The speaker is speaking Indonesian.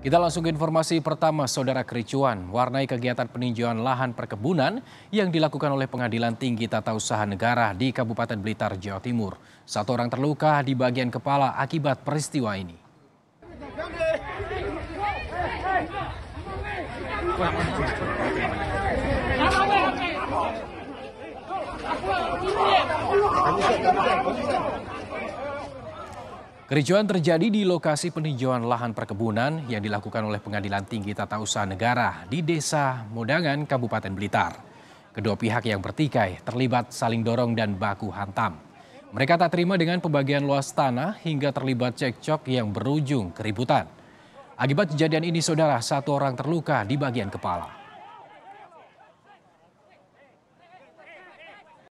Kita langsung ke informasi pertama, Saudara kericuan warnai kegiatan peninjauan lahan perkebunan yang dilakukan oleh Pengadilan Tinggi Tata Usaha Negara di Kabupaten Blitar, Jawa Timur. Satu orang terluka di bagian kepala akibat peristiwa ini. Kericuan terjadi di lokasi peninjauan lahan perkebunan yang dilakukan oleh Pengadilan Tinggi Tata Usaha Negara di Desa Modangan, Kabupaten Blitar. Kedua pihak yang bertikai terlibat saling dorong dan baku hantam. Mereka tak terima dengan pembagian luas tanah hingga terlibat cekcok yang berujung keributan. Akibat kejadian ini, saudara, satu orang terluka di bagian kepala.